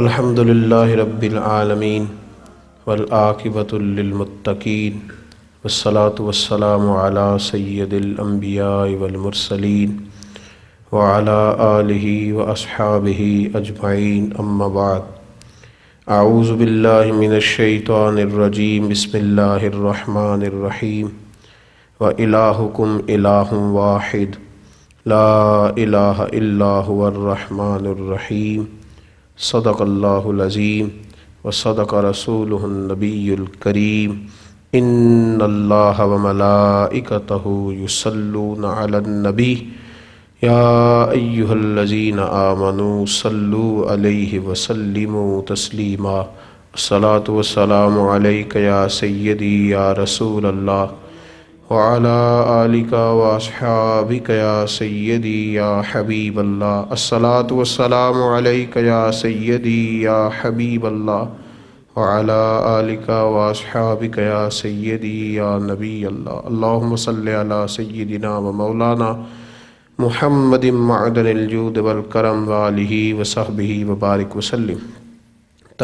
अल्हम्दुलिल्लाह रब्बिल आलमीन वल आकिबतुल्लिलमुत्तकीन वस्सलात वस्सलाम अला सय्यदिल अंबिया वल व अला आलिहि व अस्हाबिहि अजमाइन अम्मा बाद अऊज़ु बिल्लाहि मिनश शैतानिर रजीम बिस्मिल्लाहिर व इलाहुकुम इलाहुम वाहिद ला इलाहा इल्ला हुवर सदक़ल्लाज़ीम व सदक रसूलनबीकरीम इन अल्लाह वमलाइकत युसलून अलनबी याहल्लजीन आमनु सल्लु अलैहि वसल्लिम तस्लीमा सलात वसलाम या सैदी या रसूल अल्लाह वाला आलिका वासहाबिक या सैदी या हबीब अल्लाह असलात वसलाम या नबी अल्लाह अल्लाम व मौलाना महमद मदनजूद वलकरम वाली वसहबी वबारक वसलम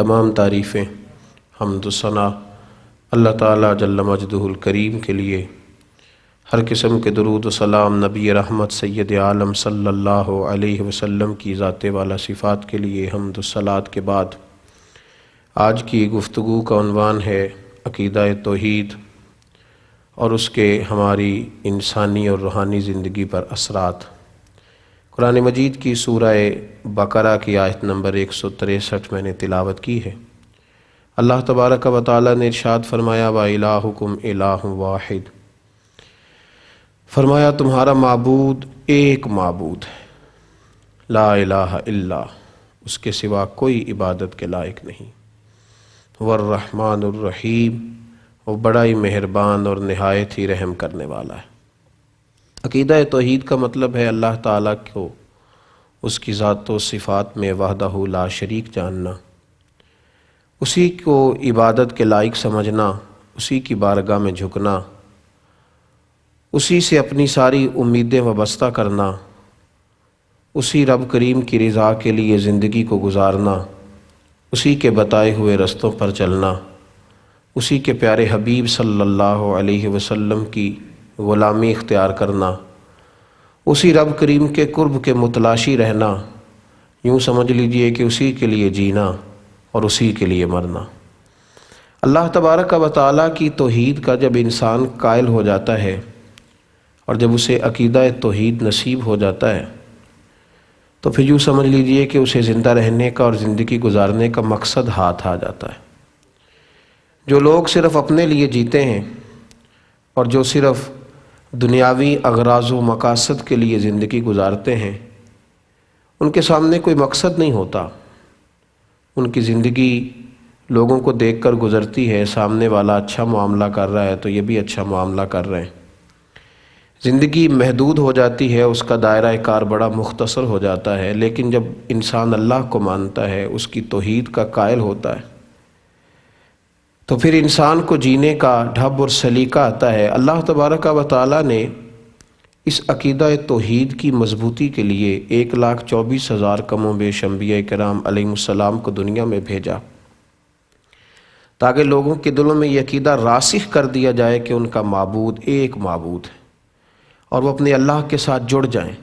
तमाम तारीफ़ें हमदसना अल्लाह ताली जल्ला मजदुल करीम के लिए हर किस्म के दरूद सलाम नबी रहमत सैद आलम सल्लल्लाहु अलैहि वसल्लम की ज़ाते वाला सिफ़ात के लिए हमद सलात के बाद आज की गुफ्तु का है अकीदा तोहद और उसके हमारी इंसानी और रूहानी ज़िंदगी पर असरात कुरान मजीद की सूरा बकरा की आयत नंबर एक सौ तिरसठ मैंने तिलावत की है अल्लाह तबारक व ताली ने इरशाद फरमाया वाहकुम इलाकुम वाहिद फरमाया तुम्हारा मबूद एक मबूद है ला इला उसके सिवा कोई इबादत के लायक नहीं वर्रहमानरहीम वो बड़ा ही मेहरबान और नहायत ही रहम करने वाला है अकीदा तोहद का मतलब है अल्लाह ताला को उसकी ज़ात सिफ़ात में वाह ला शरीक जानना उसी को इबादत के लायक समझना उसी की बारगाह में झुकना उसी से अपनी सारी उम्मीदें वबस्ता करना उसी रब करीम की रज़ा के लिए ज़िंदगी को गुजारना उसी के बताए हुए रस्तों पर चलना उसी के प्यारे हबीब सल्लल्लाहु अलैहि वसल्लम की ग़ुलामी इख्तियार करना उसी रब करीम के कुर्ब के मुतलाशी रहना यूँ समझ लीजिए कि उसी के लिए जीना और उसी के लिए मरना अल्लाह तबारक व ताली की तोहद का जब इंसान कायल हो जाता है और जब उसे अकीदा तोहद नसीब हो जाता है तो फिर यूँ समझ लीजिए कि उसे ज़िंदा रहने का और ज़िंदगी गुजारने का मकसद हाथ आ जाता है जो लोग सिर्फ़ अपने लिए जीते हैं और जो सिर्फ़ दुनियावी अगराज व मकासद के लिए ज़िंदगी गुजारते हैं उनके सामने कोई मकसद नहीं होता उनकी ज़िंदगी लोगों को देखकर गुजरती है सामने वाला अच्छा मामला कर रहा है तो ये भी अच्छा मामला कर रहे हैं ज़िंदगी महदूद हो जाती है उसका दायरा कार बड़ा मुख्तसर हो जाता है लेकिन जब इंसान अल्लाह को मानता है उसकी तोहद का कायल होता है तो फिर इंसान को जीने का ढब और सलीका आता है अल्लाह तबारक व ताली ने इस अकीदा तोहद की मजबूती के लिए एक लाख चौबीस हज़ार कमो बेशम्बिया कराम को दुनिया में भेजा ताकि लोगों के दिलों में यह अकीदा रासिख कर दिया जाए कि उनका मबूद एक मबूद है और वो अपने अल्लाह के साथ जुड़ जाएं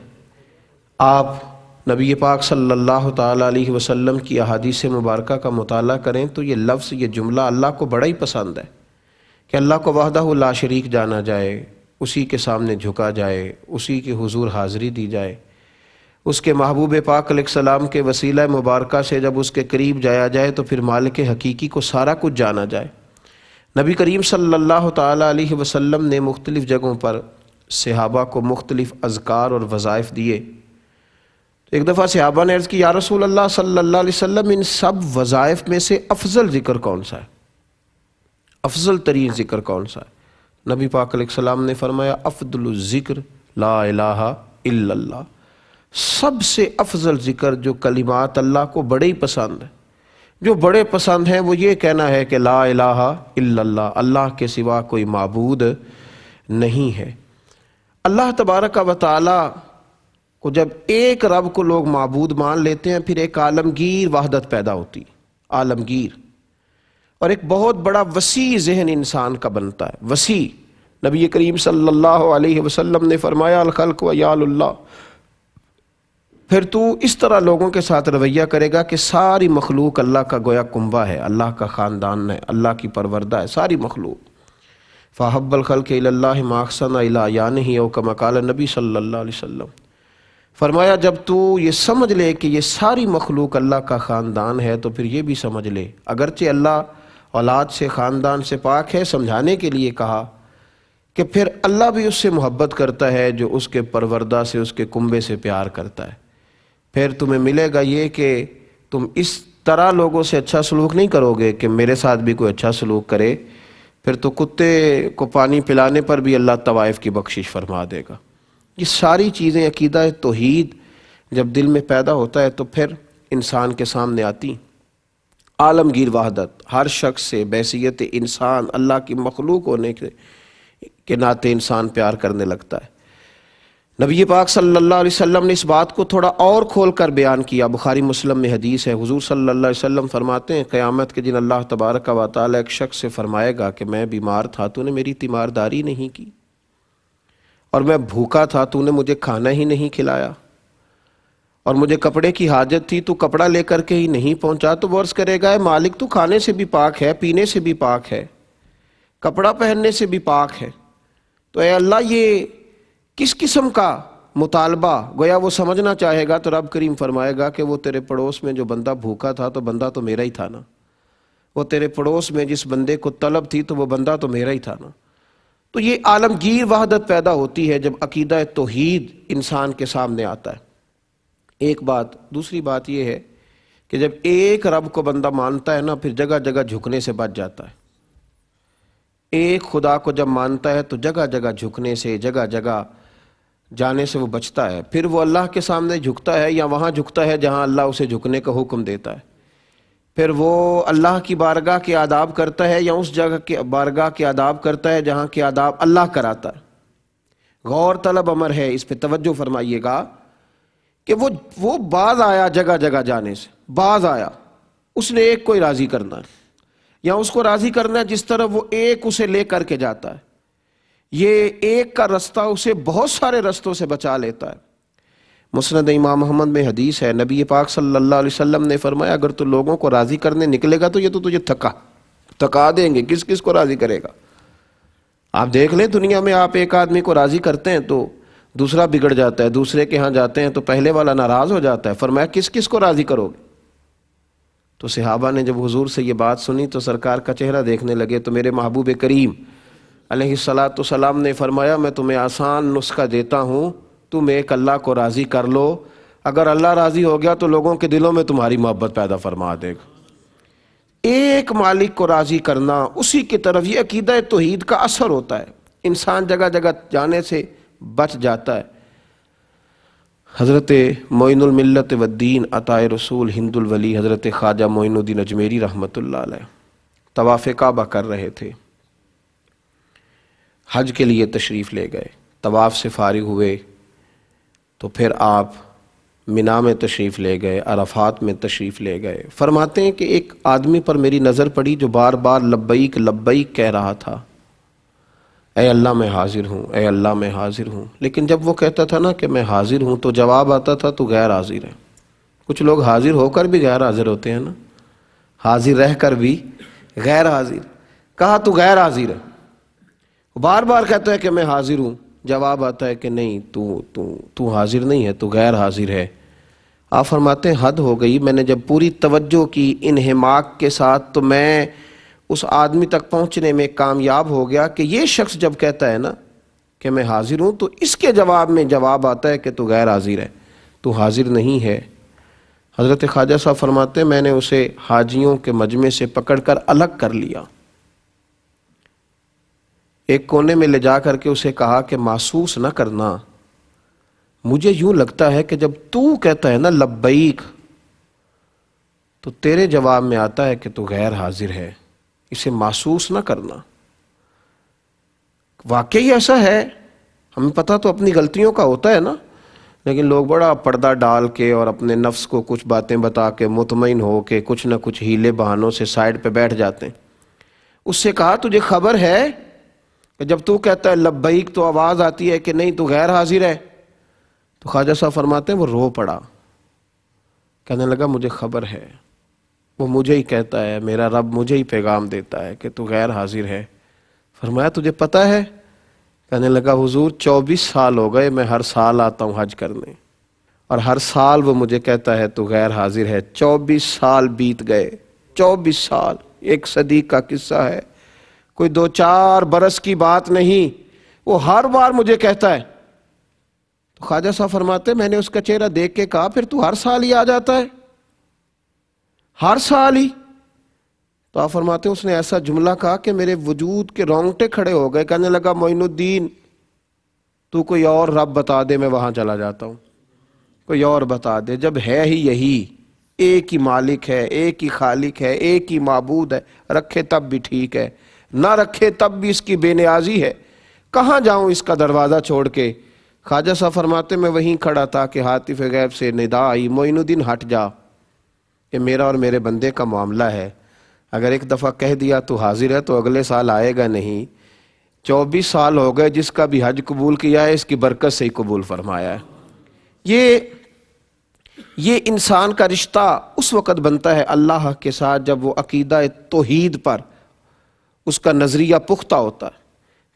आप नबी पाक सल्लल्लाहु अलैहि वसल्लम की अहादीस मुबारक का मताल करें तो ये लफ्ज़ ये जुमला अल्लाह को बड़ा ही पसंद है कि अल्लाह को वाहदा ला शरीक जाना जाए उसी के सामने झुका जाए उसी के हुजूर हाजिरी दी जाए उसके महबूब पाक सलाम के वसीला मुबारक से जब उसके करीब जाया जाए तो फिर मालिक हकीकी को सारा कुछ जाना जाए नबी करीम सल्लल्लाहु अलैहि वसल्लम ने मुख्तलिफ़ जगहों पर सिहाबा को मुख्तलिफ़ अजकार और वज़ाइफ दिए तो एक दफ़ा सिहाबा ने अर्ज़ की या रसूल अल्लाह सल्ला वसम इन सब वज़ाइफ में से अफजल ज़िक्र कौन सा है अफजल तरीन ज़िक्र कौन सा है नबी पाकलम ने फरमाया अफदल ज़िक्र ला सबसे अफजल ज़िक्र जो कलिमात अल्लाह को बड़े ही पसंद है जो बड़े पसंद हैं वो ये कहना है कि ला इलाहा इल्लल्लाह अल्लाह के सिवा कोई मबूद नहीं है अल्लाह तबारक का ताली को जब एक रब को लोग मबूद मान लेते हैं फिर एक आलमगीर वहादत पैदा होती आलमगीर और एक बहुत बड़ा वसी जहन इंसान का बनता है वसी नबी करीम सल्लाम ने फरमाया अलखल्क वल्ला फिर तू इस तरह लोगों के साथ रवैया करेगा कि सारी मखलूक अल्लाह का गोया कुंबा है अल्लाह का ख़ानदान है अल्लाह की परवरदा है सारी मखलूक फ़ाहब्बल खल के माखसन अला यान ही ओ कमकाल नबी सल्ला वसम फरमाया जब तू ये समझ ले कि ये सारी मखलूक अल्लाह का ख़ानदान है तो फिर ये भी समझ ले अगरचे अल्लाह औलाद से ख़ानदान से पाक है समझाने के लिए कहा कि फिर अल्लाह भी उससे मोहब्बत करता है जो उसके परवरदा से उसके कुंबे से प्यार करता है फिर तुम्हें मिलेगा ये कि तुम इस तरह लोगों से अच्छा सलूक नहीं करोगे कि मेरे साथ भी कोई अच्छा सलूक करे फिर तो कुत्ते को पानी पिलाने पर भी अल्लाह तवायफ़ की बख्शिश फरमा देगा ये सारी चीज़ें अकीदा तोहीद जब दिल में पैदा होता है तो फिर इंसान के सामने आती आलमगीर वहादत हर शख्स से बैसीत इंसान अल्लाह की मखलूक होने के, के नाते इंसान प्यार करने लगता है नबी पाक सल्लल्लाहु अलैहि वसल्लम ने इस बात को थोड़ा और खोल कर बयान किया बुखारी मुस्लिम में हदीस है हुजूर सल्लल्लाहु अलैहि वसल्लम फरमाते हैं क़यामत के दिन अल्लाह तबारक व ताली एक शख्स से फरमाएगा कि मैं बीमार था तूने मेरी तीमारदारी नहीं की और मैं भूखा था तूने मुझे खाना ही नहीं खिलाया और मुझे कपड़े की हाजत थी तू कपड़ा लेकर के ही नहीं पहुंचा तो वर्ष करेगा मालिक तू खाने से भी पाक है पीने से भी पाक है कपड़ा पहनने से भी पाक है तो अल्लाह ये किस किस्म का मुतालबा गोया वो समझना चाहेगा तो रब करीम फरमाएगा कि वो तेरे पड़ोस में जो बंदा भूखा था तो बंदा तो मेरा ही था ना वो तेरे पड़ोस में जिस बंदे को तलब थी तो वो बंदा तो मेरा ही था ना तो ये आलमगीर वहादत पैदा होती है जब अकीद तोहद इंसान के सामने आता है एक बात दूसरी बात यह है कि जब एक रब को बंदा मानता है ना फिर जगह जगह झुकने से बच जाता है एक खुदा को जब मानता है तो जगह जगह झुकने से जगह जगह जाने से वो बचता है फिर वो अल्लाह के सामने झुकता है या वहाँ झुकता है जहाँ अल्लाह उसे झुकने का हुक्म देता है फिर वो अल्लाह की बारगाह के आदाब करता है या उस जगह के बारगाह के आदाब करता है जहाँ के आदाब अल्लाह कराता है गौर तलब अमर है इस पर तवज्जो फरमाइएगा कि वो वो बाज आया जगह जगह जाने से बाज आया उसने एक को ही राज़ी करना है या उसको राज़ी करना है जिस तरह वो एक उसे ले करके जाता है ये एक का रास्ता उसे बहुत सारे रस्तों से बचा लेता है मुसनद इमाम अहमद में हदीस है नबी पाक सल्लल्लाहु अलैहि वसल्लम ने फरमाया अगर तू लोगों को राज़ी करने निकलेगा तो ये तो तुझे थका थका देंगे किस किस को राज़ी करेगा आप देख लें दुनिया में आप एक आदमी को राज़ी करते हैं तो दूसरा बिगड़ जाता है दूसरे के यहाँ जाते हैं तो पहले वाला नाराज़ हो जाता है फरमाया किस किस को राज़ी करोगे तो सिहाबा ने जब हुजूर से ये बात सुनी तो सरकार का चेहरा देखने लगे तो मेरे महबूब करीम सलाम ने फरमाया मैं तुम्हें आसान नुस्खा देता हूँ तुम एक अल्लाह को राज़ी कर लो अगर अल्लाह राज़ी हो गया तो लोगों के दिलों में तुम्हारी मोहब्बत पैदा फरमा देगा एक मालिक को राज़ी करना उसी की तरफ ये अकीद तोहद का असर होता है इंसान जगह जगह जाने से बच जाता है हज़रत मोइनमिलत वद्दीन अताए रसूल हिंदुलवली हज़रत ख्वाजा मोइनुद्दीन अजमेरी रहमत ला तवाफ़ काबा कर रहे थे हज के लिए तशरीफ़ ले गए तवाफ़ से फारिग हुए तो फिर आप मिना में तशरीफ़ ले गए अरफात में तशरीफ़ ले गए फरमाते हैं कि एक आदमी पर मेरी नज़र पड़ी जो बार बार लब्बैक लब्बैक कह रहा था ए अल्लाह मैं हाजिर हूँ ए अल्लाह मैं हाजिर हूँ लेकिन जब वो कहता था ना कि मैं हाजिर हूँ तो जवाब आता था तो गैर हाजिर है कुछ लोग हाजिर होकर भी गैर हाजिर होते हैं ना हाजिर रह कर भी गैर हाजिर कहा तो गैर हाजिर है बार बार कहता है कि मैं हाजिर हूँ जवाब आता है कि नहीं तू तू तू हाजिर नहीं है तू गैर हाजिर है आप फरमाते हैं हद हो गई मैंने जब पूरी तवज्जो की इनहमाक के साथ तो मैं उस आदमी तक पहुँचने में कामयाब हो गया कि ये शख्स जब कहता है ना कि मैं हाजिर हूँ तो इसके जवाब में जवाब आता है कि तू गैर हाजिर है तू हाजिर नहीं है हज़रत ख्वाजा साहब फरमाते मैंने उसे हाजियों के मजमे से पकड़ कर अलग कर लिया एक कोने में ले जा करके उसे कहा कि महसूस ना करना मुझे यूं लगता है कि जब तू कहता है ना लब्बैक तो तेरे जवाब में आता है कि तू गैर हाजिर है इसे महसूस ना करना वाकई ऐसा है हमें पता तो अपनी गलतियों का होता है ना लेकिन लोग बड़ा पर्दा डाल के और अपने नफ्स को कुछ बातें बता के मुतमिन हो के कुछ ना कुछ हीले बहानों से साइड पे बैठ जाते हैं उससे कहा तुझे खबर है कि जब तू कहता है लब्बैक तो आवाज आती है कि नहीं तू गैर हाजिर है तो ख्वाजा साहब फरमाते हैं वो रो पड़ा कहने लगा मुझे खबर है वो मुझे ही कहता है मेरा रब मुझे ही पैगाम देता है कि तू गैर हाजिर है फरमाया तुझे पता है कहने लगा हुजूर 24 साल हो गए मैं हर साल आता हूँ हज करने और हर साल वो मुझे कहता है तू गैर हाजिर है 24 साल बीत गए 24 साल एक सदी का किस्सा है कोई दो चार बरस की बात नहीं वो हर बार मुझे कहता है तो ख्वाजा साहब फरमाते मैंने उसका चेहरा देख के कहा फिर तू हर साल ही आ जाता है हर साल ही तो आप फरमाते उसने ऐसा जुमला कहा कि मेरे वजूद के रोंगटे खड़े हो गए कहने लगा मोइनुद्दीन तू कोई और रब बता दे मैं वहां चला जाता हूं कोई और बता दे जब है ही यही एक ही मालिक है एक ही खालिक है एक ही मबूद है रखे तब भी ठीक है ना रखे तब भी इसकी बेनियाजी है कहाँ जाऊं इसका दरवाज़ा छोड़ के ख्वाजा साहब फरमाते मैं वहीं खड़ा था कि हातिफ गैब से निदा आई मोइनुद्दीन हट जा ये मेरा और मेरे बंदे का मामला है अगर एक दफ़ा कह दिया तो हाजिर है तो अगले साल आएगा नहीं चौबीस साल हो गए जिसका भी हज कबूल किया है इसकी बरकत से ही कबूल फरमाया है ये ये इंसान का रिश्ता उस वक़्त बनता है अल्लाह के साथ जब वो अकीदा तोहीद पर उसका नज़रिया पुख्ता होता है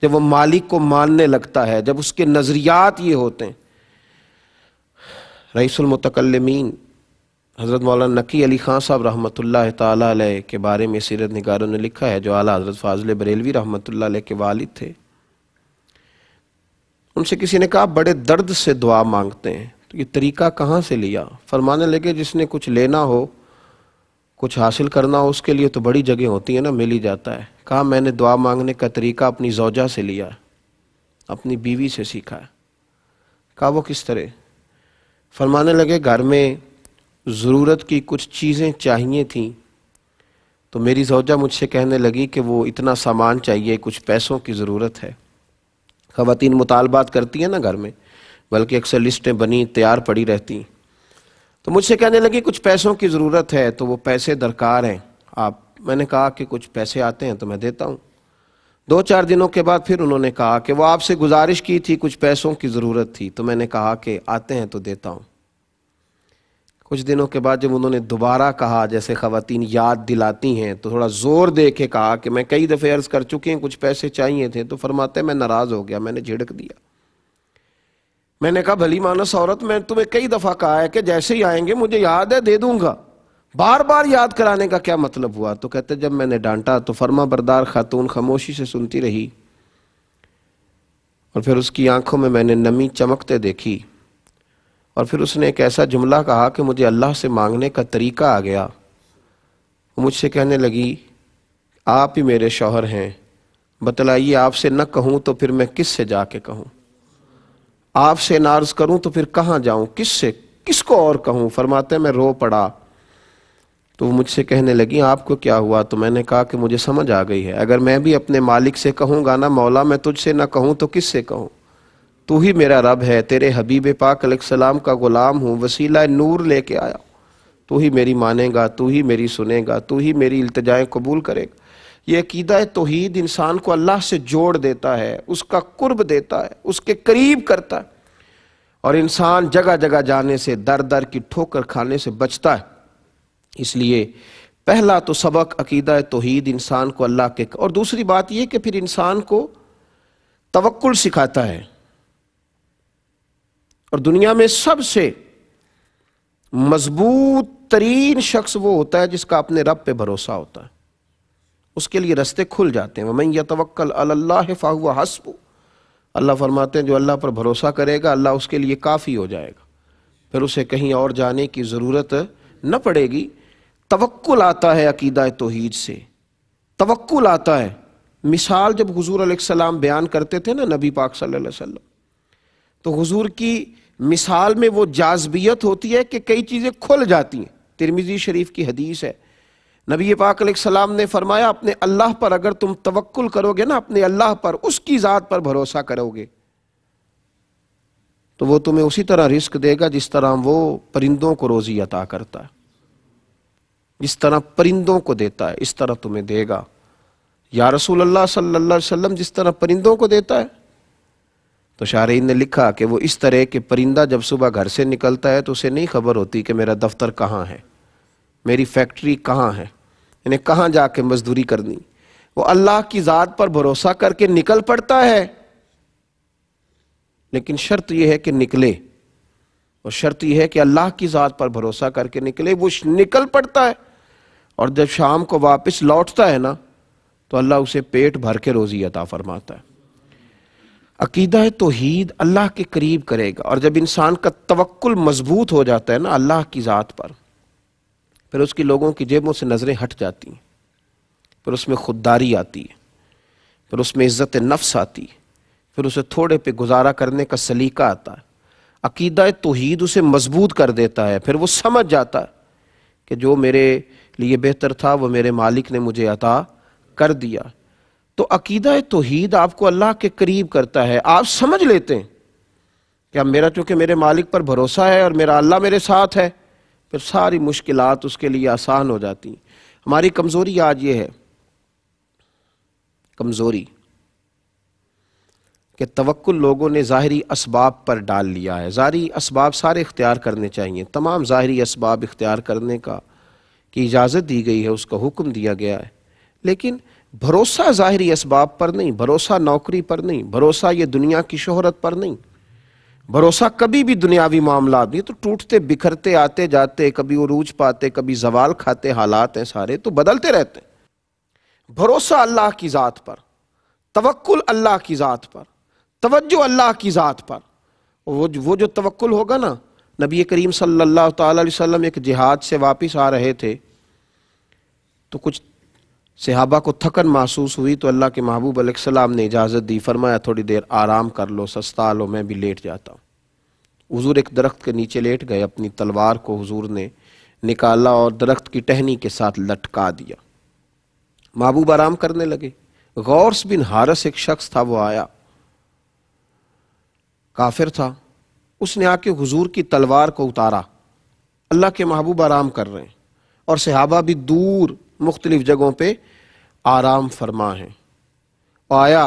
जब वो मालिक को मानने लगता है जब उसके नज़रियात ये होते हैं रईसमतकलमीन हज़रत मौलाना नकी अली ख़ान साहब रहमत ताली के बारे में सीरत नगारों ने लिखा है जो आला हज़रत फाजल बरेलवी रहमत के वालिद थे उनसे किसी ने कहा बड़े दर्द से दुआ मांगते हैं तो ये तरीका कहाँ से लिया फरमाने लगे जिसने कुछ लेना हो कुछ हासिल करना हो उसके लिए तो बड़ी जगह होती है ना मिल ही जाता है कहा मैंने दुआ मांगने का तरीका अपनी जौजा से लिया अपनी बीवी से सीखा है कहा वो किस तरह फरमाने लगे घर में ज़रूरत की कुछ चीज़ें चाहिए थी तो मेरी जौजा मुझसे कहने लगी कि वो इतना सामान चाहिए कुछ पैसों की ज़रूरत है ख़वान मुतालबात करती हैं ना घर में बल्कि अक्सर लिस्टें बनी तैयार पड़ी रहती तो मुझसे कहने लगी कुछ पैसों की ज़रूरत है तो वो पैसे दरकार हैं आप मैंने कहा कि कुछ पैसे आते हैं तो मैं देता हूँ दो चार दिनों के बाद फिर उन्होंने कहा कि वो आपसे गुजारिश की थी कुछ पैसों की ज़रूरत थी तो मैंने कहा कि आते हैं तो देता हूँ कुछ दिनों के बाद जब उन्होंने दोबारा कहा जैसे ख़वातीन याद दिलाती हैं तो थोड़ा ज़ोर दे के कहा कि मैं कई दफ़े अर्ज़ कर चुकी हैं कुछ पैसे चाहिए थे तो फरमाते मैं नाराज़ हो गया मैंने झिड़क दिया मैंने कहा भली मानस औरत मैं तुम्हें कई दफा कहा है कि जैसे ही आएंगे मुझे याद है दे दूंगा बार बार याद कराने का क्या मतलब हुआ तो कहते जब मैंने डांटा तो फर्मा बरदार खातून खामोशी से सुनती रही और फिर उसकी आंखों में मैंने नमी चमकते देखी और फिर उसने एक ऐसा जुमला कहा कि मुझे अल्लाह से मांगने का तरीका आ गया वो मुझसे कहने लगी आप ही मेरे शौहर हैं बतलाइए आपसे न कहूँ तो फिर मैं किस से जाके कहूँ आपसे नार्ज करूं तो फिर कहां जाऊं किससे किसको और कहूं फरमाते मैं रो पड़ा तो वो मुझसे कहने लगी आपको क्या हुआ तो मैंने कहा कि मुझे समझ आ गई है अगर मैं भी अपने मालिक से कहूँगा ना मौला मैं तुझसे ना कहूँ तो किससे कहूँ तू ही मेरा रब है तेरे हबीब पाक सलाम का ग़ुलाम हूँ वसीला नूर लेके आया तू ही मेरी मानेगा तू ही मेरी सुनेगा तू ही मेरी इल्तजाएं कबूल करेगा ये अकीदा तोहद इंसान को अल्लाह से जोड़ देता है उसका कुर्ब देता है उसके करीब करता है और इंसान जगह जगह जाने से दर दर की ठोकर खाने से बचता है इसलिए पहला तो सबक अकीदा तोहद इंसान को अल्लाह के और दूसरी बात यह कि फिर इंसान को तवक्ल सिखाता है और दुनिया में सबसे मजबूत तरीन शख्स वो होता है जिसका अपने रब पे भरोसा होता है उसके लिए रस्ते खुल जाते हैं यह यतवक्ल अल्लाह फ़ाहुआ हसबू अल्लाह फरमाते हैं जो अल्लाह पर भरोसा करेगा अल्लाह उसके लिए काफ़ी हो जाएगा फिर उसे कहीं और जाने की ज़रूरत न पड़ेगी तवक्ल आता है अकीदा तोहीद से तवक्ल आता है मिसाल जब हजूर सलाम बयान करते थे ना नबी पाक सल्लल्लाहु तो हजूर की मिसाल में वो जाजबियत होती है कि कई चीज़ें खुल जाती हैं तिरमिजी शरीफ की हदीस है नबी पाक सलाम ने फरमाया अपने अल्लाह पर अगर तुम तवक्ल करोगे ना अपने अल्लाह पर उसकी ज़ात पर भरोसा करोगे तो वो तुम्हें उसी तरह रिस्क देगा जिस तरह वो परिंदों को रोज़ी अता करता है जिस तरह परिंदों को देता है इस तरह तुम्हें देगा या रसूल अल्लाह सल्लल्लाहु अलैहि वसल्लम जिस तरह परिंदों को देता है तो शारीन ने लिखा कि वो इस तरह के परिंदा जब सुबह घर से निकलता है तो उसे नहीं खबर होती कि मेरा दफ्तर कहाँ है मेरी फैक्ट्री कहाँ है इन्हें कहाँ जाके मजदूरी करनी वो अल्लाह की ज़ात पर भरोसा करके निकल पड़ता है लेकिन शर्त यह है कि निकले और शर्त यह है कि अल्लाह की ज़ात पर भरोसा करके निकले वो निकल पड़ता है और जब शाम को वापस लौटता है ना तो अल्लाह उसे पेट भर के रोज़ी अता फरमाता है अकीदा है तो हीद अल्लाह के करीब करेगा और जब इंसान का तवक्ल मजबूत हो जाता है ना अल्लाह की ज़ात पर फिर उसकी लोगों की जेबों से नज़रें हट जाती हैं फिर उसमें खुददारी आती है फिर उसमें इज़्ज़त नफ्स आती है फिर उसे थोड़े पे गुजारा करने का सलीका आता है अकीदा तोहद उसे मजबूत कर देता है फिर वो समझ जाता है कि जो मेरे लिए बेहतर था वो मेरे मालिक ने मुझे अता कर दिया तो अकीदा तोहद आपको अल्लाह के करीब करता है आप समझ लेते हैं क्या मेरा चूँकि मेरे मालिक पर भरोसा है और मेरा अल्लाह मेरे साथ है फिर सारी मुश्किलात उसके लिए आसान हो जाती हैं हमारी कमज़ोरी आज ये है कमज़ोरी कि तवक्ल लोगों ने ज़ाहरी इसबाब पर डाल लिया है ज़ाहरी इसबाब सारे इख्तियार करने चाहिए तमाम ज़ाहरी इसबाब इख्तियार करने का की इजाज़त दी गई है उसका हुक्म दिया गया है लेकिन भरोसा ज़ाहरी इसबाब पर नहीं भरोसा नौकरी पर नहीं भरोसा ये दुनिया की शहरत पर नहीं भरोसा कभी भी दुनियावी मामला नहीं तो टूटते बिखरते आते जाते कभी उरूज पाते कभी जवाल खाते हालात हैं सारे तो बदलते रहते भरोसा अल्लाह की ज़ात पर तवक्ल अल्लाह की ज़ात पर तवज्जो अल्लाह की ज़ात पर वो वो जो तवक्ल होगा ना नबी करीम सल्लल्लाहु अलैहि वसल्लम एक जिहाद से वापस आ रहे थे तो कुछ सहाबा को थकन महसूस हुई तो अल्लाह के महबूब सलाम ने इजाज़त दी फरमाया थोड़ी देर आराम कर लो सस्ता लो मैं भी लेट जाता हूँ हजूर एक दरख्त के नीचे लेट गए अपनी तलवार को हजूर ने निकाला और दरख्त की टहनी के साथ लटका दिया महबूब आराम करने लगे गौरस बिन हारस एक शख्स था वो आया काफिर था उसने आके हुजूर की तलवार को उतारा अल्लाह के महबूब आराम कर रहे हैं और सहाबा भी दूर मुख्तलिफ जगहों पर आराम फरमा है आया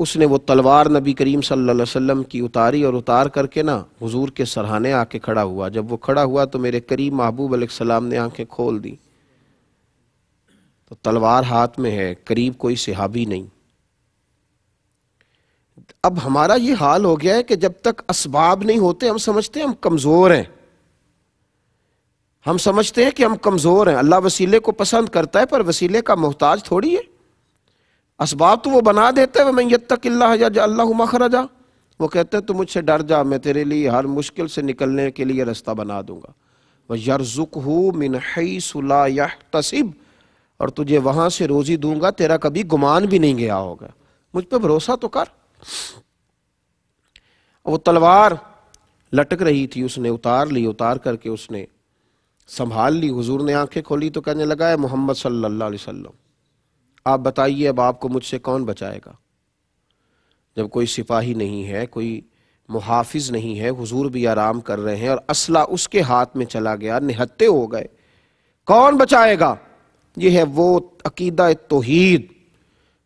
उसने वो तलवार नबी करीम सल्लल्लाहु अलैहि वसल्लम की उतारी और उतार करके ना हुजूर के सरहाने आके खड़ा हुआ जब वो खड़ा हुआ तो मेरे करीम महबूब सलाम ने आंखें खोल दी तो तलवार हाथ में है करीब कोई सिहाबी नहीं अब हमारा ये हाल हो गया है कि जब तक इसबाब नहीं होते हम समझते हम कमज़ोर हैं हम समझते हैं कि हम कमज़ोर हैं अल्लाह वसीले को पसंद करता है पर वसीले का मोहताज थोड़ी है इसबाब तो वो बना हैं वह मैं यद तक अल्लाह जा वो कहते हैं तो मुझसे डर जा मैं तेरे लिए हर मुश्किल से निकलने के लिए रास्ता बना दूंगा वह यरजुक हो मिनहई सुला तसीब और तुझे वहाँ से रोज़ी दूंगा तेरा कभी गुमान भी नहीं गया होगा मुझ पर भरोसा तो कर वो तलवार लटक रही थी उसने उतार ली उतार करके उसने संभाल ली हुजूर ने आंखें खोली तो कहने लगा है मोहम्मद सल्लल्लाहु अलैहि वसल्लम आप बताइए अब आपको मुझसे कौन बचाएगा जब कोई सिपाही नहीं है कोई मुहाफिज नहीं है हुजूर भी आराम कर रहे हैं और असला उसके हाथ में चला गया निहत्ते हो गए कौन बचाएगा यह है वो अकीदा तोहीद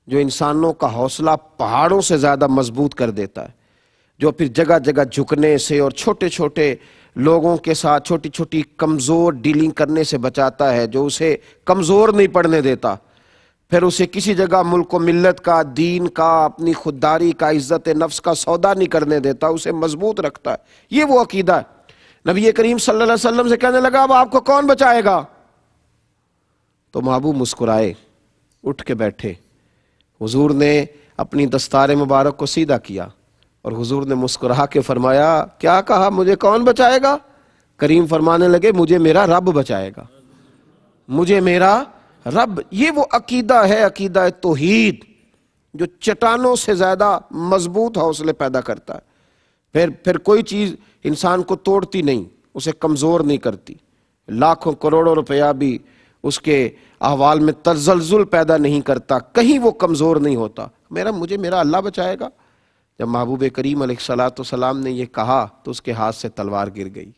जो इंसानों का हौसला पहाड़ों से ज़्यादा मजबूत कर देता है जो फिर जगह जगह झुकने से और छोटे छोटे लोगों के साथ छोटी छोटी कमज़ोर डीलिंग करने से बचाता है जो उसे कमज़ोर नहीं पड़ने देता फिर उसे किसी जगह मुल्क व मिलत का दीन का अपनी खुददारी का इज़्ज़त नफ्स का सौदा नहीं करने देता उसे मजबूत रखता है ये वो अकीदा है नबी करीम सल्लल्लाहु अलैहि वसल्लम से कहने लगा अब आपको कौन बचाएगा तो महबूब मुस्कुराए उठ के बैठे हजूर ने अपनी दस्तार मुबारक को सीधा किया और हुजूर ने मुस्कुरा के फरमाया क्या कहा मुझे कौन बचाएगा करीम फरमाने लगे मुझे मेरा रब बचाएगा मुझे मेरा रब ये वो अकीदा है अकीदा तोहीद जो चट्टानों से ज़्यादा मजबूत हौसले पैदा करता है फिर फिर कोई चीज़ इंसान को तोड़ती नहीं उसे कमज़ोर नहीं करती लाखों करोड़ों रुपया भी उसके अहवाल में तरजलजुल पैदा नहीं करता कहीं वो कमज़ोर नहीं होता मेरा मुझे मेरा अल्लाह बचाएगा जब महबूब करीम सलाम ने यह कहा तो उसके हाथ से तलवार गिर गई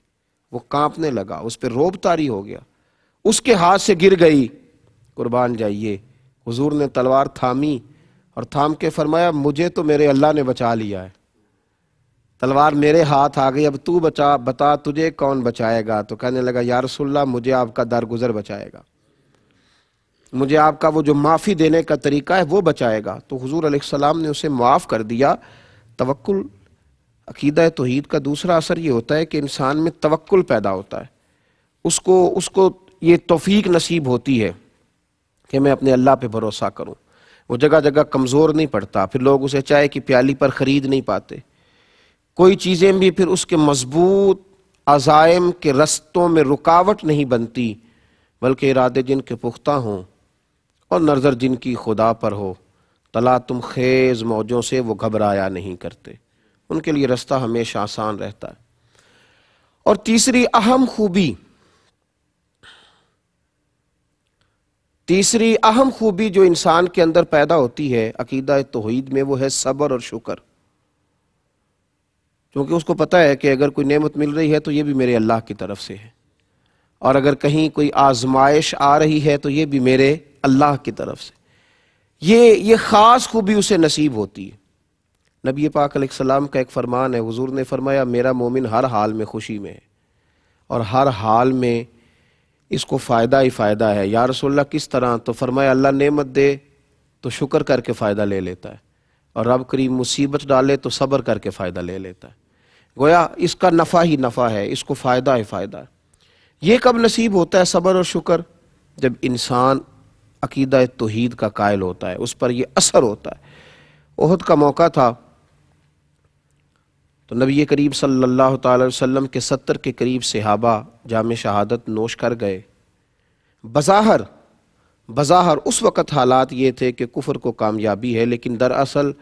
वो कांपने लगा उस पर रोब तारी हो गया उसके हाथ से गिर गई कुर्बान जाइए हुजूर ने तलवार थामी और थाम के फरमाया मुझे तो मेरे अल्लाह ने बचा लिया है तलवार मेरे हाथ आ गई अब तू बचा बता तुझे कौन बचाएगा तो कहने लगा यार रसुल्ला मुझे आपका दरगुजर बचाएगा मुझे आपका वो जो माफ़ी देने का तरीका है वो बचाएगा तो हुजूर सलाम ने उसे माफ़ कर दिया तवक्ल अकीदा तोहद का दूसरा असर ये होता है कि इंसान में तवक्ल पैदा होता है उसको उसको ये तोफ़ी नसीब होती है कि मैं अपने अल्लाह पर भरोसा करूँ वो जगह जगह कमज़ोर नहीं पड़ता फिर लोग उसे चाय की प्याली पर ख़रीद नहीं पाते कोई चीज़ें भी फिर उसके मजबूत अजायम के रस्तों में रुकावट नहीं बनती बल्कि इरादे जिनके पुख्ता हों और नज़र जिनकी खुदा पर हो तला तुम खेज मौजों से वो घबराया नहीं करते उनके लिए रास्ता हमेशा आसान रहता है और तीसरी अहम खूबी तीसरी अहम खूबी जो इंसान के अंदर पैदा होती है अकीदा तोहद में वो है सब्र और शुक्र क्योंकि उसको पता है कि अगर कोई नेमत मिल रही है तो ये भी मेरे अल्लाह की तरफ से है और अगर कहीं कोई आजमाइश आ रही है तो ये भी मेरे अल्लाह की तरफ से ये ये ख़ास खूबी उसे नसीब होती है नबी पाक सलाम का एक फ़रमान है हजूर ने फरमाया मेरा मोमिन हर हाल में खुशी में है और हर हाल में इसको फ़ायदा ही फ़ायदा है या रसोल्ला किस तरह तो फरमाया अल्लाह नेमत दे तो शुक्र करके फ़ायदा ले लेता है और रब करीब मुसीबत डाले तो सब्र करके फ़ायदा ले लेता है गोया इसका नफ़ा ही नफ़ा है इसको फ़ायदा ही फ़ायदा है ये कब नसीब होता है सब्र और शुक्र जब इंसान अकीदा तोहीद का कायल होता है उस पर यह असर होता है ओहद का मौका था तो नबी करीब सल्लल्लाहु अलैहि वसल्लम के सत्तर के करीब सहाबा जाम शहादत नोश कर गए बज़ाहर बज़ाहर उस वक़्त हालात ये थे कि कुफर को कामयाबी है लेकिन दरअसल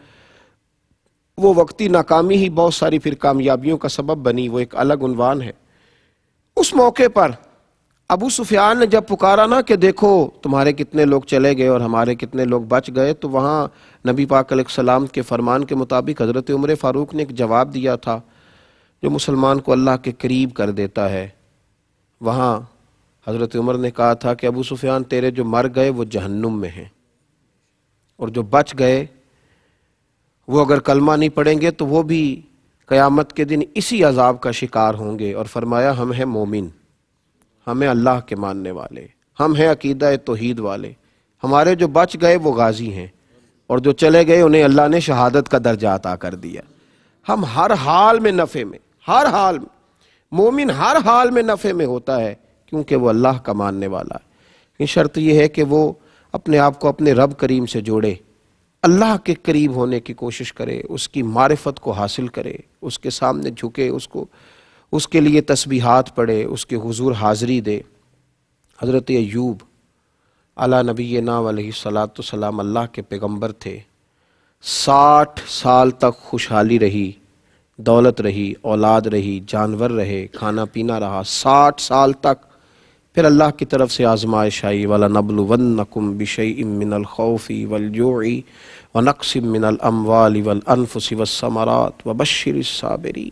वो वक्ती नाकामी ही बहुत सारी फिर कामयाबियों का सबब बनी वो एक अलग उनवान है उस मौके पर अबू सुफियान ने जब पुकारा ना कि देखो तुम्हारे कितने लोग चले गए और हमारे कितने लोग बच गए तो वहाँ नबी पाक सलाम के फरमान के मुताबिक हज़रत उम्र फ़ारूक ने एक जवाब दिया था जो मुसलमान को अल्लाह के करीब कर देता है वहाँ हज़रत उम्र ने कहा था कि अबू सुफियान तेरे जो मर गए वो जहन्नुम में हैं और जो बच गए वो अगर कलमा नहीं पढ़ेंगे तो वो भी क़यामत के दिन इसी अजाब का शिकार होंगे और फरमाया हम हैं मोमिन हमें अल्लाह के मानने वाले हम हैं अकीदा तोहीद वाले हमारे जो बच गए वो गाजी हैं और जो चले गए उन्हें अल्लाह ने शहादत का दर्जा अता कर दिया हम हर हाल में नफ़े में हर हाल में मोमिन हर हाल में नफ़े में होता है क्योंकि वो अल्लाह का मानने वाला है लेकिन शर्त यह है कि वो अपने आप को अपने रब करीम से जोड़े अल्लाह के करीब होने की कोशिश करे उसकी मारफत को हासिल करे उसके सामने झुके उसको उसके लिए तस्बीहात पढ़े उसके हुजूर हाज़री दे हज़रत अयूब अला नबी ना सलाम अल्लाह के पैगंबर थे साठ साल तक खुशहाली रही दौलत रही औलाद रही जानवर रहे खाना पीना रहा साठ साल तक फिर अल्लाह की तरफ से आजमाइश आई वाला नबल वन नकुम बिशई इमिन खौफ़ी वलजोई व नक्सम मिनल अमवाली वल अनफ़ सिवसमरात व बशर साबरी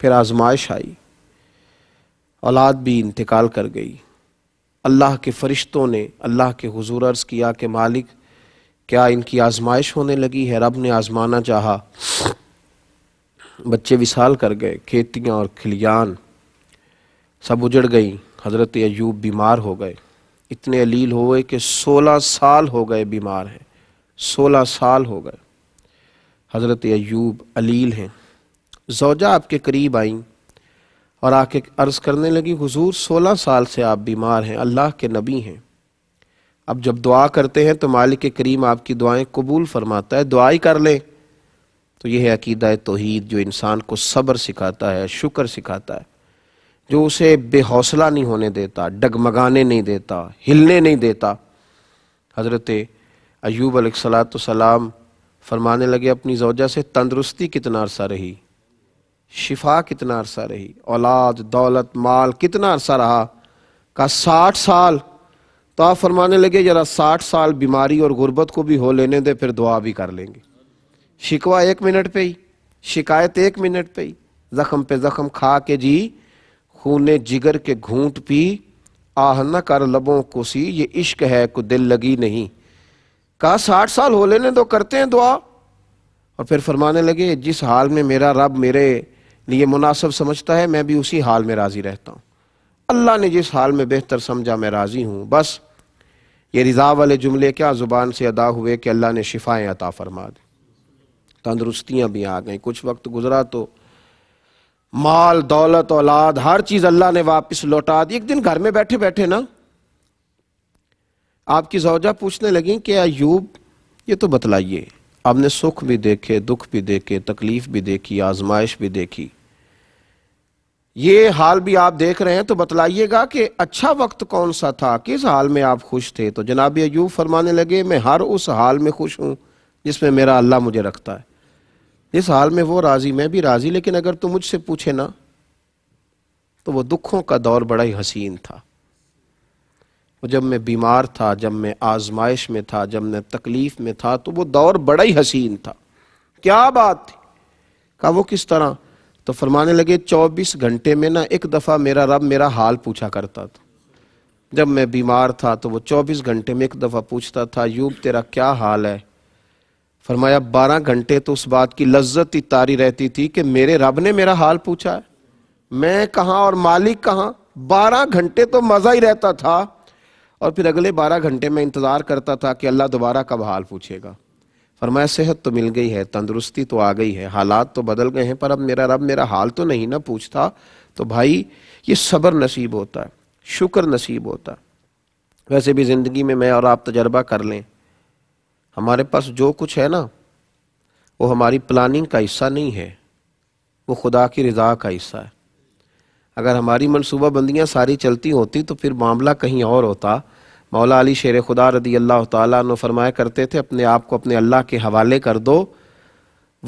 फिर आजमाइश आई औलाद भी इंतकाल कर गई अल्लाह के फ़रिश्तों ने अल्लाह के हुजूर अर्ज़ किया कि मालिक क्या इनकी आजमाइश होने लगी है रब ने आजमाना चाहा बच्चे विशाल कर गए खेतियाँ और खिलियान सब उजड़ गई हज़रत अयूब बीमार हो गए इतने अलील हो गए कि सोलह साल हो गए बीमार हैं सोलह साल हो गए हज़रत अयूब अलील हैं जोजा आपके करीब आईं और आके अर्ज़ करने लगी हुजूर सोलह साल से आप बीमार हैं अल्लाह के नबी हैं अब जब दुआ करते हैं तो मालिक के करीम आपकी दुआएं कबूल फरमाता है दुआ ही कर लें तो यह है अकीदा तोहद जो इंसान को सब्र सिखाता है शुक्र सिखाता है जो उसे बेहौसला नहीं होने देता डगमगाने नहीं देता हिलने नहीं देता हज़रत अयूब सलाम फरमाने लगे अपनी जोजा से तंदरुस्ती कितना अरसा रही शिफा कितना अरसा रही औलाद दौलत माल कितना अरसा रहा का साठ साल तो आप फरमाने लगे जरा साठ साल बीमारी और गुर्बत को भी हो लेने दे फिर दुआ भी कर लेंगे शिकवा एक मिनट पे ही शिकायत एक मिनट पे ही जख्म पे जख्म खा के जी खूने जिगर के घूंट पी आह न कर लबों को सी ये इश्क है को दिल लगी नहीं कहा साठ साल हो लेने दो करते हैं दुआ और फिर फरमाने लगे जिस हाल में मेरा रब मेरे लिए मुनासब समझता है मैं भी उसी हाल में राज़ी रहता हूँ अल्लाह ने जिस हाल में बेहतर समझा मैं राज़ी हूँ बस ये रिज़ा वाले जुमले क्या ज़ुबान से अदा हुए कि अल्लाह ने शिफाएँ अता फरमा दी तंदरुस्तियाँ भी आ गई कुछ वक्त गुजरा तो माल दौलत औलाद हर चीज़ अल्लाह ने वापस लौटा दी एक दिन घर में बैठे बैठे ना आपकी जौजा पूछने लगी कि अयूब ये तो बतलाइए आपने सुख भी देखे दुख भी देखे तकलीफ़ भी देखी आजमाइश भी देखी ये हाल भी आप देख रहे हैं तो बतलाइएगा कि अच्छा वक्त कौन सा था किस हाल में आप खुश थे तो जनाब अयूब फरमाने लगे मैं हर उस हाल में खुश हूँ जिसमें मेरा अल्लाह मुझे रखता है इस हाल में वो राज़ी मैं भी राज़ी लेकिन अगर तुम मुझसे पूछे ना तो वो दुखों का दौर बड़ा ही हसीन था जब मैं बीमार था जब मैं आजमाइश में था जब मैं तकलीफ़ में था तो वो दौर बड़ा ही हसीन था क्या बात थी कहा वो किस तरह तो फरमाने लगे 24 घंटे में ना एक दफ़ा मेरा रब मेरा हाल पूछा करता था जब मैं बीमार था तो वो 24 घंटे में एक दफ़ा पूछता था यूब तेरा क्या हाल है फरमाया 12 घंटे तो उस बात की लज्जत ही तारी रहती थी कि मेरे रब ने मेरा हाल पूछा है मैं कहाँ और मालिक कहाँ बारह घंटे तो मज़ा ही रहता था और फिर अगले बारह घंटे में इंतज़ार करता था कि अल्लाह दोबारा कब हाल पूछेगा फरमाया सेहत तो मिल गई है तंदुरुस्ती तो आ गई है हालात तो बदल गए हैं पर अब मेरा रब मेरा हाल तो नहीं ना पूछता तो भाई ये सब्र नसीब होता है शुक्र नसीब होता है वैसे भी ज़िंदगी में मैं और आप तजर्बा कर लें हमारे पास जो कुछ है ना वो हमारी प्लानिंग का हिस्सा नहीं है वो खुदा की रज़ा का हिस्सा है अगर हमारी मनसूबा बंदियाँ सारी चलती होती तो फिर मामला कहीं और होता मौला अली शेर खुदा रदी अल्लाह तु फरमाया करते थे अपने आप को अपने अल्लाह के हवाले कर दो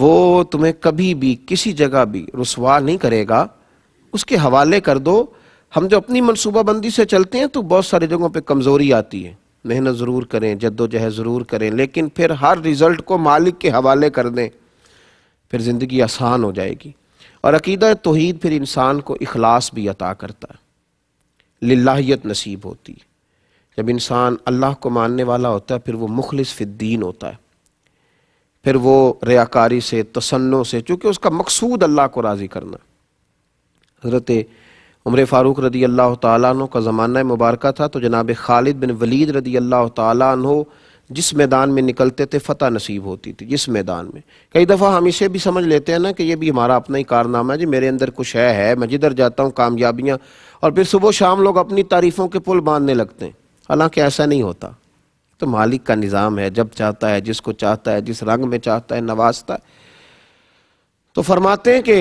वो तुम्हें कभी भी किसी जगह भी रसवा नहीं करेगा उसके हवाले कर दो हम जो अपनी मनसूबाबंदी से चलते हैं तो बहुत सारी जगहों पर कमज़ोरी आती है मेहनत ज़रूर करें जद्दोजहद ज़रूर करें लेकिन फिर हर रिज़ल्ट को मालिक के हवाले कर दें फिर ज़िंदगी आसान हो जाएगी और अकीदा तोहद फिर इंसान को अखलास भी अता करता है लाहीत नसीब होती है जब इंसान अल्लाह को मानने वाला होता है फिर वो मुखलिस फिद्दीन होता है फिर वो रयाकारी से तसन्नों से चूँकि उसका मकसूद अल्लाह को राज़ी करना हज़रत उम्र फ़ारूक रदी अल्लाह तु का ज़माना मुबारक था तो जनाब खालिद बिन वलीद रदी अल्लाह तु जिस मैदान में निकलते थे फ़तह नसीब होती थी जिस मैदान में कई दफ़ा हम इसे भी समझ लेते हैं ना कि ये भी हमारा अपना ही कारनामा है जी मेरे अंदर कुछ है है मैं जिधर जाता हूँ कामयाबियाँ और फिर सुबह शाम लोग अपनी तारीफ़ों के पुल बांधने लगते हैं हालांकि ऐसा नहीं होता तो मालिक का निज़ाम है जब चाहता है जिसको चाहता है जिस रंग में चाहता है नवाजता है तो फरमाते हैं कि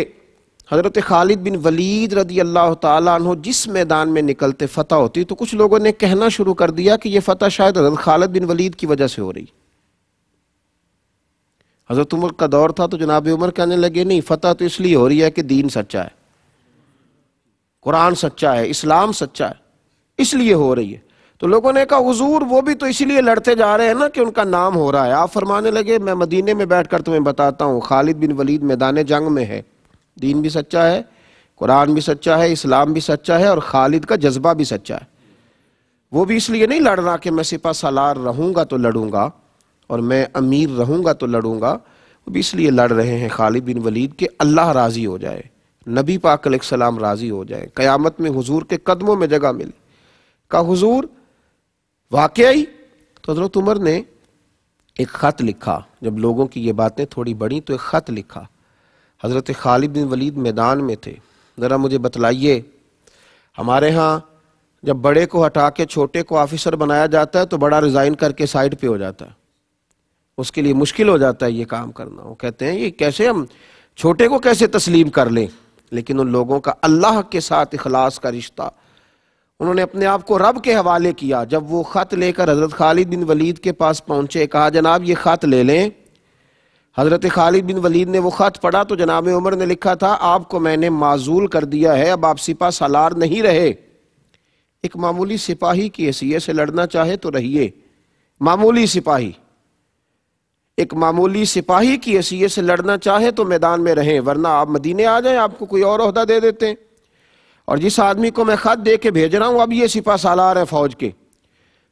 हज़रत खालिद बिन वलीद रदी अल्लाह तु जिस मैदान में निकलते फ़तह होती तो कुछ लोगों ने कहना शुरू कर दिया कि यह फ़तह शायद हज़रत खालिद बिन वलीद की वजह से हो रही हज़रत उमर का दौर था तो जनाब उमर कहने लगे नहीं फ़तह तो इसलिए हो रही है कि दीन सच्चा है कुरान सच्चा है इस्लाम सच्चा है इसलिए हो रही है तो लोगों ने कहा हुजूर वो भी तो इसीलिए लड़ते जा रहे हैं ना कि उनका नाम हो रहा है आप फरमाने लगे मैं मदीने में बैठ कर तुम्हें बताता हूँ खालिद बिन वलीद मैदान जंग में है दीन भी सच्चा है कुरान भी सच्चा है इस्लाम भी सच्चा है और खालिद का जज्बा भी सच्चा है वो भी इसलिए नहीं लड़ रहा कि मैं सिपा सलार रहूँगा तो लड़ूँगा और मैं अमीर रहूँगा तो लड़ूँगा वो भी इसलिए लड़ रहे हैं खालिद बिन वलीद के अल्लाह राज़ी हो जाए नबी पाकलम सलाम राज़ी हो जाए क़यामत में हुजूर के कदमों में जगह मिले का हुजूर वाकई तो हजरत उमर ने एक ख़त लिखा जब लोगों की ये बातें थोड़ी बढ़ी तो एक ख़त लिखा हज़रत खालिद बिन वलीद मैदान में थे ज़रा मुझे बतलाइए हमारे यहाँ जब बड़े को हटा के छोटे को ऑफिसर बनाया जाता है तो बड़ा रिज़ाइन करके साइड पे हो जाता है उसके लिए मुश्किल हो जाता है ये काम करना वो कहते हैं ये कैसे हम छोटे को कैसे तस्लीम कर लें लेकिन उन लोगों का अल्लाह के साथ इखलास का रिश्ता उन्होंने अपने आप को रब के हवाले किया जब वो ख़त लेकर हज़रत खालिद बिन वलीद के पास पहुँचे कहा जनाब ये ख़त ले लें हज़रत खालिद बिन वलीद ने वो ख़त पढ़ा तो जनाब उमर ने लिखा था आपको मैंने माजूल कर दिया है अब आप सिपा सलार नहीं रहे एक मामूली सिपाही की हैसीत से लड़ना चाहे तो रहिए मामूली सिपाही एक मामूली सिपाही की हैसीत से लड़ना चाहे तो मैदान में रहें वरना आप मदीने आ जाए आपको कोई और अहदा दे देते हैं और जिस आदमी को मैं ख़त दे के भेज रहा हूँ अब ये सिपा सालार है फ़ौज के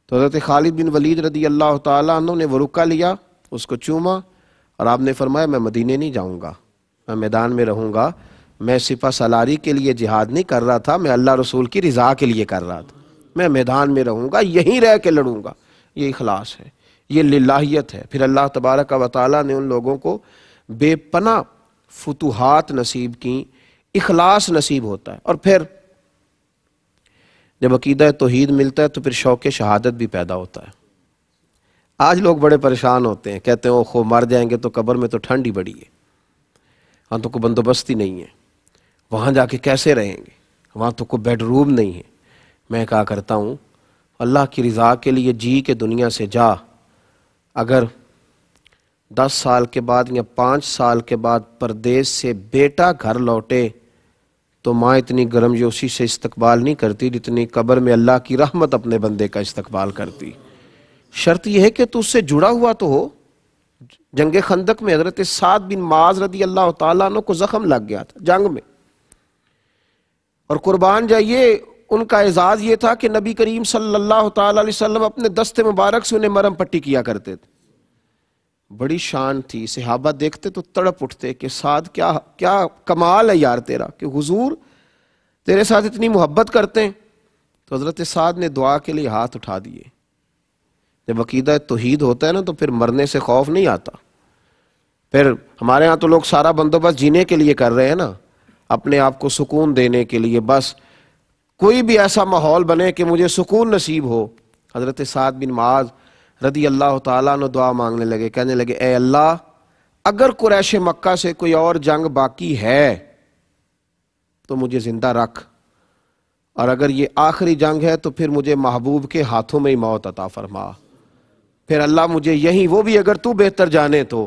तो हज़रत खालिद बिन वलीद रदी अल्लाह तु ने वरुका लिया उसको चूमा और आपने फरमाया मैं मदीने नहीं जाऊँगा मैं मैदान में रहूँगा मैं सिपा सलारी के लिए जिहाद नहीं कर रहा था मैं अल्लाह रसूल की रज़ा के लिए कर रहा था मैं मैदान में रहूँगा यहीं रह के लड़ूँगा ये खलास है ये लाहियत है फिर अल्लाह तबारक व ताली ने उन लोगों को बेपना फतूहत नसीब की इखलास नसीब होता है और फिर जब अकीदा तोहीद मिलता है तो फिर शौक शहादत भी पैदा होता है आज लोग बड़े परेशान होते हैं कहते हैं खो मर जाएंगे तो कब्र में तो ठंड ही बड़ी है वहाँ तो कोई बंदोबस्ती नहीं है वहाँ जाके कैसे रहेंगे वहाँ तो कोई बेडरूम नहीं है मैं क्या करता हूँ अल्लाह की रज़ा के लिए जी के दुनिया से जा अगर दस साल के बाद या पाँच साल के बाद परदेश से बेटा घर लौटे तो माँ इतनी गर्म जोशी से इस्तकबाल नहीं करती जितनी कब्र में अल्लाह की रहमत अपने बंदे का इस्तकबाल करती शर्त यह है कि तू उससे जुड़ा हुआ तो हो जंग खंदक में हजरत सात बिन माज रदी अल्लाह तु को जख्म लग गया था जंग में और कुर्बान जाइए उनका एजाज़ ये था कि नबी करीम सल्लल्लाहु अलैहि वसल्लम अपने दस्ते मुबारक से उन्हें मरम पट्टी किया करते थे बड़ी शान थी सिहाबा देखते तो तड़प उठते कि साद क्या क्या कमाल है यार तेरा कि हुजूर तेरे साथ इतनी मोहब्बत करते हैं तो हज़रत साद ने दुआ के लिए हाथ उठा दिए जब अकीदा तोहीद होता है ना तो फिर मरने से खौफ नहीं आता फिर हमारे यहाँ तो लोग सारा बंदोबस्त जीने के लिए कर रहे हैं ना अपने आप को सुकून देने के लिए बस कोई भी ऐसा माहौल बने कि मुझे सुकून नसीब हो हज़रत साद बिन माज़ रदी अल्लाह तु दुआ मांगने लगे कहने लगे ए अल्लाह अगर कुरैश मक्का से कोई और जंग बाकी है तो मुझे जिंदा रख और अगर ये आखिरी जंग है तो फिर मुझे महबूब के हाथों में ही मौत अता फरमा फिर अल्लाह मुझे यहीं वो भी अगर तू बेहतर जाने तो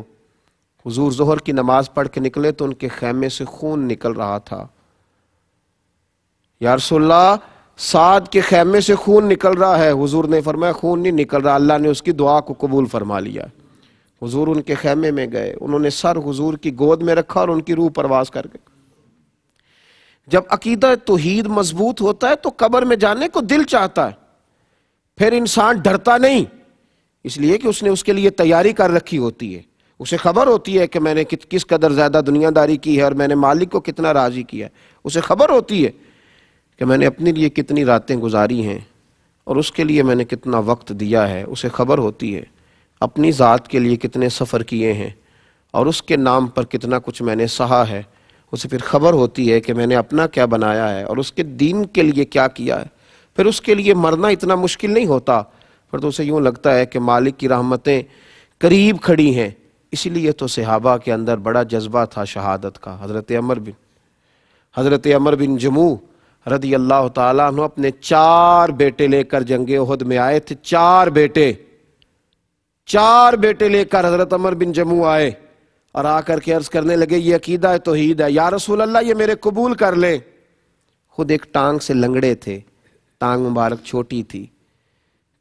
हजूर जहर की नमाज पढ़ के निकले तो उनके खैमे से खून निकल रहा था यारसोल्ला साद के खेमे से खून निकल रहा है हुजूर ने फरमाया खून नहीं निकल रहा अल्लाह ने उसकी दुआ को कबूल फरमा लिया हुजूर उनके खेमे में गए उन्होंने सर हुजूर की गोद में रखा और उनकी रूह परवास कर गए जब अकीदा तोहीद मजबूत होता है तो कब्र में जाने को दिल चाहता है फिर इंसान डरता नहीं इसलिए कि उसने उसके लिए तैयारी कर रखी होती है उसे खबर होती है कि मैंने किस कदर ज़्यादा दुनियादारी की है और मैंने मालिक को कितना राज़ी किया है उसे खबर होती है कि मैंने अपने लिए कितनी रातें गुजारी हैं और उसके लिए मैंने कितना वक्त दिया है उसे खबर होती है अपनी ज़ात के लिए कितने सफ़र किए हैं और उसके नाम पर कितना कुछ मैंने सहा है उसे फिर खबर होती है कि मैंने अपना क्या बनाया है और उसके दीन के लिए क्या किया है फिर उसके लिए मरना इतना मुश्किल नहीं होता पर तो उसे यूँ लगता है कि मालिक की रहमतें करीब खड़ी हैं इसीलिए तो सहाबा के अंदर बड़ा जज्बा था शहादत का हज़रत अमर बिन हज़रत अमर बिन जमू रदी अल्लाह तु अपने चार बेटे लेकर जंगे उहद में आए थे चार बेटे चार बेटे लेकर हजरत अमर बिन जमू आए और आकर के अर्ज करने लगे ये अकीदा है तो हीद है या रसूल अल्लाह ये मेरे कबूल कर ले खुद एक टांग से लंगड़े थे टांग मुबारक छोटी थी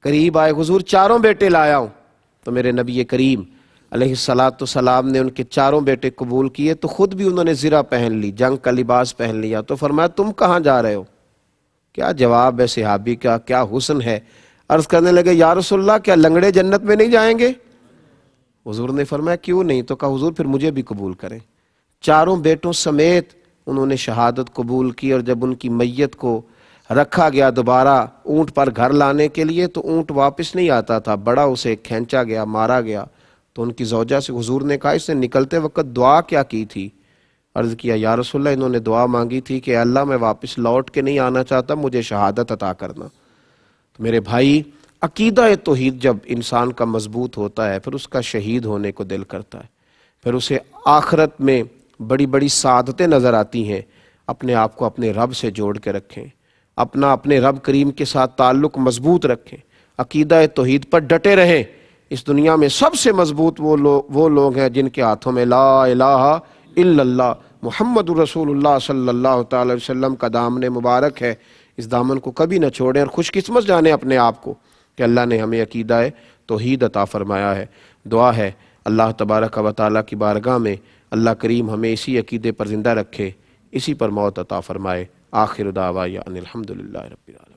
करीब आए हजूर चारों बेटे लाया हूं तो मेरे नबी करीम सलात सलाम ने उनके चारों बेटे कबूल किए तो ख़ुद भी उन्होंने ज़रा पहन ली जंग का लिबास पहन लिया तो फरमाया तुम कहाँ जा रहे हो क्या जवाब है सिहाबी का क्या हुसन है अर्ज़ करने लगे या क्या लंगड़े जन्नत में नहीं जाएंगे हजूर ने फरमाया क्यों नहीं तो कहा हजूर फिर मुझे भी कबूल करें चारों बेटों समेत उन्होंने शहादत कबूल की और जब उनकी मैयत को रखा गया दोबारा ऊँट पर घर लाने के लिए तो ऊँट वापस नहीं आता था बड़ा उसे खींचा गया मारा गया तो उनकी जौजा से हजूर ने कहा इसने निकलते वक्त दुआ क्या की थी अर्ज़ किया या रसोल्ला इन्होंने दुआ मांगी थी कि अल्लाह मैं वापस लौट के नहीं आना चाहता मुझे शहादत अता करना तो मेरे भाई अकीदा तोहद जब इंसान का मजबूत होता है फिर उसका शहीद होने को दिल करता है फिर उसे आखरत में बड़ी बड़ी सादतें नज़र आती हैं अपने आप को अपने रब से जोड़ के रखें अपना अपने रब करीम के साथ ताल्लुक़ मजबूत रखें अकीदा तोहद पर डटे रहें इस दुनिया में सबसे मजबूत वो लोग वो लोग हैं जिनके हाथों में ला इला मोहम्मद रसूलुल्लाह सल्लल्लाहु अलैहि वसल्लम का दामन मुबारक है इस दामन को कभी ना छोड़ें और खुशकिस्मत जाने अपने आप को कि अल्लाह ने हमें अकीदा तो अता फ़रमाया है दुआ है अल्लाह तबारक व ताली की बारगाह में अल्लाह करीम हमें इसी अकीदे पर ज़िंदा रखे इसी पर मौत अता फ़रमाए आखिर दावा या अनिलहमदिल्ला